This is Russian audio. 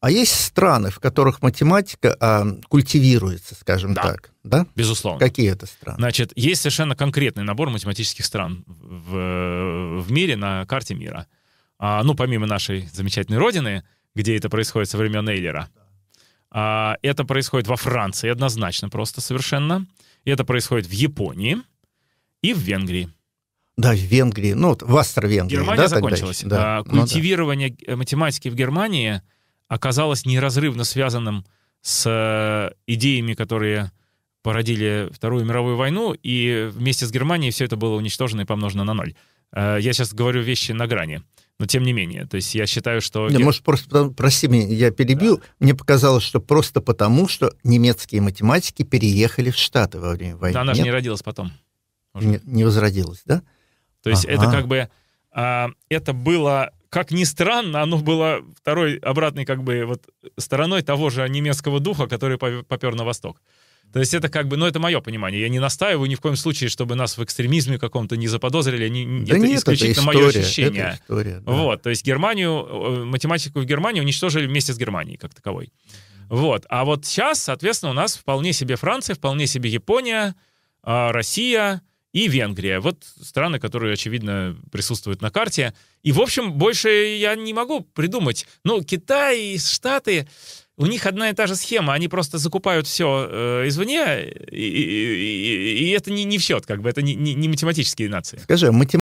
А есть страны, в которых математика а, культивируется, скажем да. так, да? Безусловно. Какие это страны? Значит, есть совершенно конкретный набор математических стран в, в мире на карте мира. А, ну, помимо нашей замечательной родины, где это происходит со времен Эйлера. А, это происходит во Франции однозначно просто совершенно. И это происходит в Японии и в Венгрии. Да, в Венгрии. Ну, вот в Астро-Венгрии. Германия да, закончилась. Да. А, культивирование ну, да. Э, математики в Германии — оказалось неразрывно связанным с э, идеями, которые породили Вторую мировую войну, и вместе с Германией все это было уничтожено и помножено на ноль. Э, я сейчас говорю вещи на грани, но тем не менее. То есть я считаю, что... Да, может, просто, прости меня, я перебил. Да. Мне показалось, что просто потому, что немецкие математики переехали в Штаты во время войны. Да, она же не родилась потом. Не, не возродилась, да? То есть а -а. это как бы... А, это было как ни странно, оно было второй обратной как бы вот стороной того же немецкого духа, который попер на восток. То есть это как бы, ну это мое понимание. Я не настаиваю ни в коем случае, чтобы нас в экстремизме каком-то не заподозрили. Не, да это нет, исключительно это история, мое ощущение. Это история, да. Вот, то есть Германию, э, математику в Германии уничтожили вместе с Германией как таковой. Вот. А вот сейчас, соответственно, у нас вполне себе Франция, вполне себе Япония, а, Россия, и Венгрия. Вот страны, которые, очевидно, присутствуют на карте. И, в общем, больше я не могу придумать. Ну, Китай и Штаты, у них одна и та же схема. Они просто закупают все э, извне, и, и, и, и это не, не в счет, как бы это не, не, не математические нации. Скажи, а математика